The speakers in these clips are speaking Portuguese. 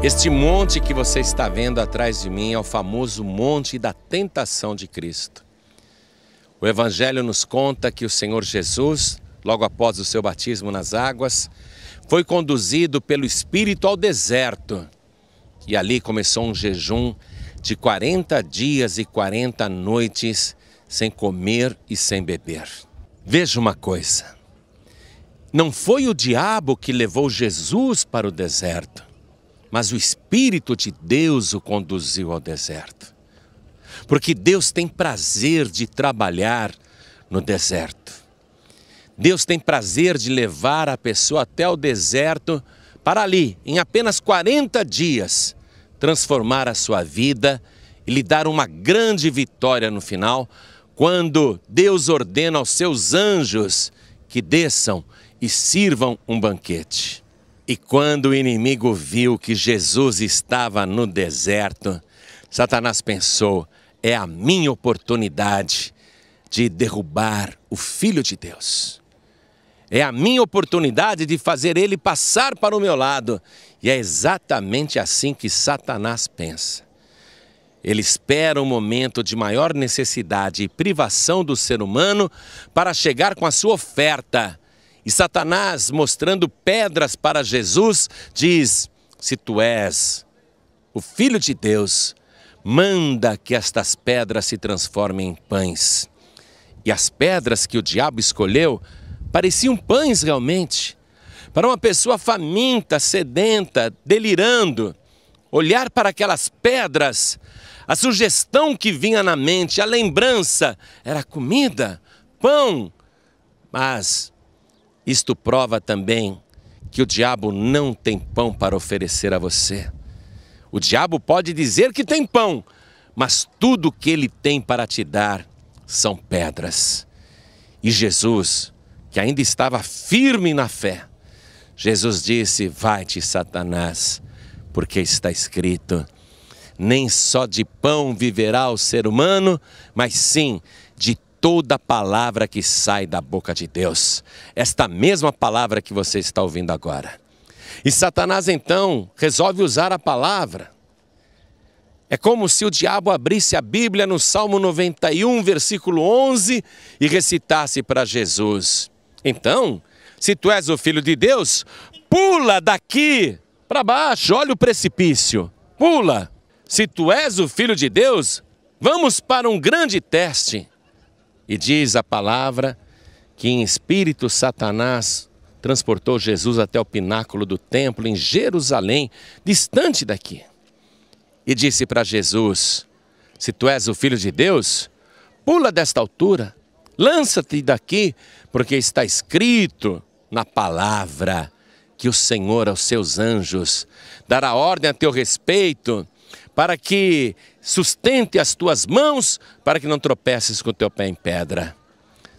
Este monte que você está vendo atrás de mim é o famoso Monte da Tentação de Cristo. O Evangelho nos conta que o Senhor Jesus, logo após o seu batismo nas águas, foi conduzido pelo Espírito ao deserto e ali começou um jejum de 40 dias e 40 noites sem comer e sem beber. Veja uma coisa: não foi o diabo que levou Jesus para o deserto, mas o Espírito de Deus o conduziu ao deserto. Porque Deus tem prazer de trabalhar no deserto. Deus tem prazer de levar a pessoa até o deserto para ali, em apenas 40 dias, transformar a sua vida e lhe dar uma grande vitória no final, quando Deus ordena aos seus anjos que desçam e sirvam um banquete. E quando o inimigo viu que Jesus estava no deserto, Satanás pensou: é a minha oportunidade de derrubar o Filho de Deus. É a minha oportunidade de fazer ele passar para o meu lado. E é exatamente assim que Satanás pensa. Ele espera o um momento de maior necessidade e privação do ser humano para chegar com a sua oferta e Satanás, mostrando pedras para Jesus, diz: Se tu és o Filho de Deus, manda que estas pedras se transformem em pães. E as pedras que o diabo escolheu pareciam pães realmente. Para uma pessoa faminta, sedenta, delirando, olhar para aquelas pedras, a sugestão que vinha na mente, a lembrança, era comida, pão. Mas isto prova também que o diabo não tem pão para oferecer a você. O diabo pode dizer que tem pão, mas tudo que ele tem para te dar são pedras. E Jesus, que ainda estava firme na fé, Jesus disse: Vai-te, Satanás, porque está escrito: Nem só de pão viverá o ser humano, mas sim toda palavra que sai da boca de Deus. Esta mesma palavra que você está ouvindo agora. E Satanás então resolve usar a palavra. É como se o diabo abrisse a Bíblia no Salmo 91, versículo 11 e recitasse para Jesus: Então, se tu és o filho de Deus, pula daqui para baixo, olha o precipício. Pula. Se tu és o filho de Deus, vamos para um grande teste. E diz a palavra que em espírito Satanás transportou Jesus até o pináculo do templo em Jerusalém, distante daqui. E disse para Jesus: Se tu és o filho de Deus, pula desta altura, lança-te daqui, porque está escrito na palavra que o Senhor aos seus anjos dará ordem a teu respeito para que sustente as tuas mãos, para que não tropeces com o teu pé em pedra.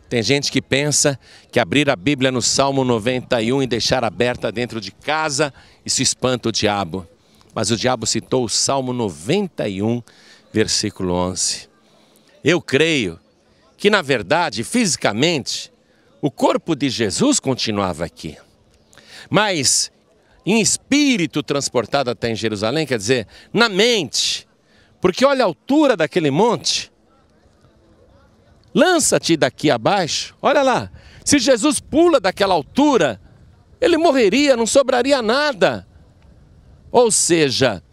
Tem gente que pensa que abrir a Bíblia no Salmo 91 e deixar aberta dentro de casa, isso espanta o diabo. Mas o diabo citou o Salmo 91, versículo 11. Eu creio que, na verdade, fisicamente, o corpo de Jesus continuava aqui. Mas em espírito transportado até em Jerusalém, quer dizer, na mente. Porque olha a altura daquele monte. Lança-te daqui abaixo. Olha lá. Se Jesus pula daquela altura, ele morreria, não sobraria nada. Ou seja,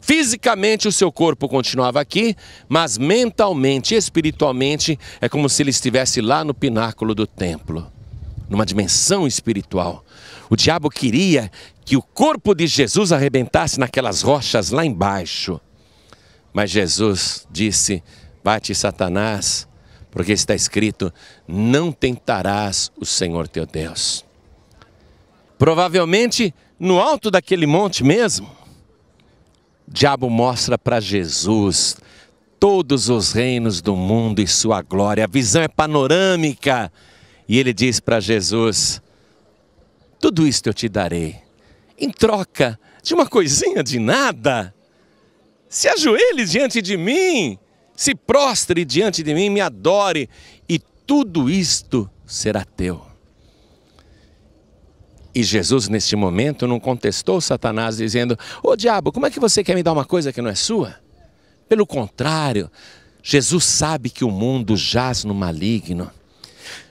fisicamente o seu corpo continuava aqui, mas mentalmente, espiritualmente, é como se ele estivesse lá no pináculo do templo numa dimensão espiritual. O diabo queria que o corpo de Jesus arrebentasse naquelas rochas lá embaixo. Mas Jesus disse: Bate Satanás, porque está escrito: Não tentarás o Senhor teu Deus. Provavelmente no alto daquele monte mesmo, o diabo mostra para Jesus todos os reinos do mundo e sua glória. A visão é panorâmica e ele diz para Jesus: Tudo isto eu te darei, em troca de uma coisinha de nada. Se ajoelhe diante de mim, se prostre diante de mim, me adore, e tudo isto será teu. E Jesus, neste momento, não contestou Satanás, dizendo: Ô diabo, como é que você quer me dar uma coisa que não é sua? Pelo contrário, Jesus sabe que o mundo jaz no maligno.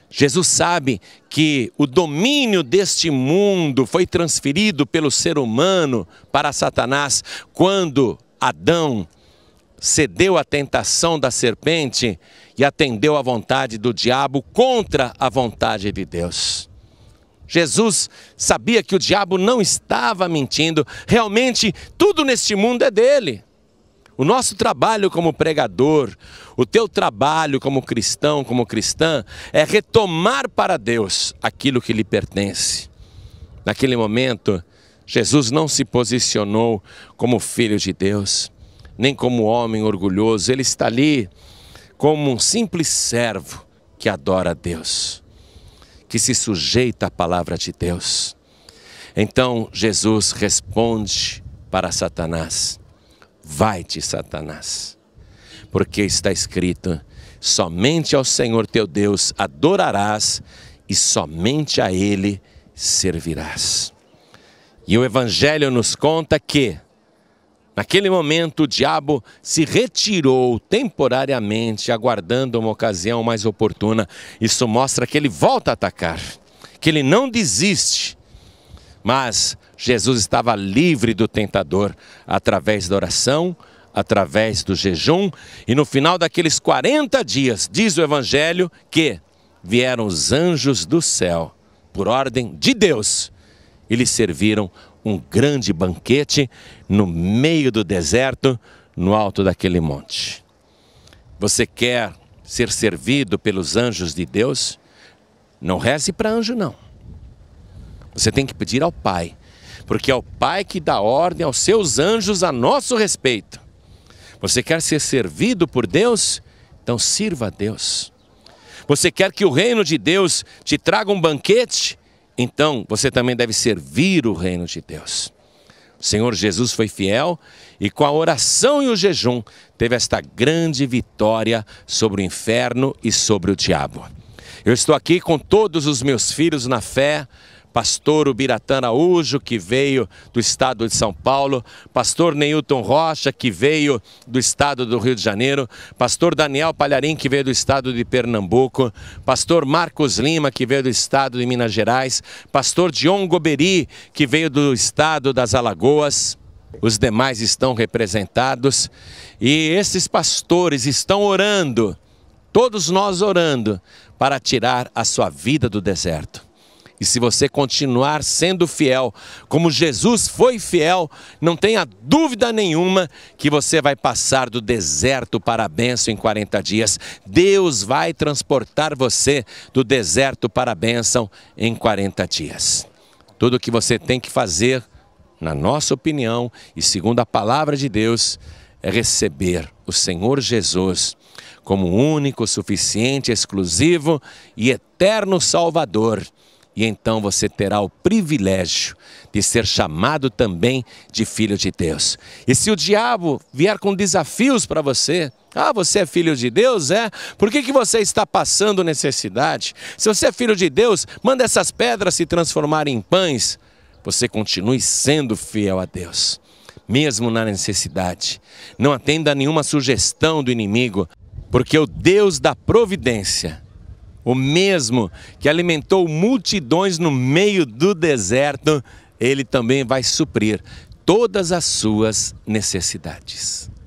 Jesus sabe que o domínio deste mundo foi transferido pelo ser humano para Satanás quando Adão cedeu à tentação da serpente e atendeu à vontade do diabo contra a vontade de Deus. Jesus sabia que o diabo não estava mentindo, realmente tudo neste mundo é dele. O nosso trabalho como pregador, o teu trabalho como cristão, como cristã, é retomar para Deus aquilo que lhe pertence. Naquele momento, Jesus não se posicionou como filho de Deus, nem como homem orgulhoso, ele está ali como um simples servo que adora a Deus, que se sujeita à palavra de Deus. Então Jesus responde para Satanás: Vai-te, Satanás, porque está escrito: somente ao Senhor teu Deus adorarás e somente a Ele servirás. E o Evangelho nos conta que, naquele momento, o diabo se retirou temporariamente, aguardando uma ocasião mais oportuna. Isso mostra que ele volta a atacar, que ele não desiste, mas Jesus estava livre do tentador através da oração, através do jejum, e no final daqueles 40 dias, diz o Evangelho, que vieram os anjos do céu, por ordem de Deus, e lhe serviram um grande banquete no meio do deserto, no alto daquele monte. Você quer ser servido pelos anjos de Deus? Não reze para anjo, não. Você tem que pedir ao Pai porque é o Pai que dá ordem aos seus anjos a nosso respeito. Você quer ser servido por Deus? Então sirva a Deus. Você quer que o reino de Deus te traga um banquete? Então você também deve servir o reino de Deus. O Senhor Jesus foi fiel e, com a oração e o jejum, teve esta grande vitória sobre o inferno e sobre o diabo. Eu estou aqui com todos os meus filhos na fé, pastor Ubiratã Araújo, que veio do estado de São Paulo, pastor Neilton Rocha, que veio do estado do Rio de Janeiro, pastor Daniel Palharim, que veio do estado de Pernambuco, pastor Marcos Lima, que veio do estado de Minas Gerais, pastor Dion Goberi, que veio do estado das Alagoas. Os demais estão representados e esses pastores estão orando, todos nós orando, para tirar a sua vida do deserto. E se você continuar sendo fiel, como Jesus foi fiel, não tenha dúvida nenhuma que você vai passar do deserto para a bênção em 40 dias. Deus vai transportar você do deserto para a bênção em 40 dias. Tudo o que você tem que fazer, na nossa opinião e segundo a palavra de Deus, é receber o Senhor Jesus como único, suficiente, exclusivo e eterno Salvador e então você terá o privilégio de ser chamado também de filho de Deus. E se o diabo vier com desafios para você, ah, você é filho de Deus? É? Por que, que você está passando necessidade? Se você é filho de Deus, manda essas pedras se transformarem em pães. Você continue sendo fiel a Deus, mesmo na necessidade. Não atenda a nenhuma sugestão do inimigo, porque o Deus da providência o mesmo que alimentou multidões no meio do deserto, ele também vai suprir todas as suas necessidades.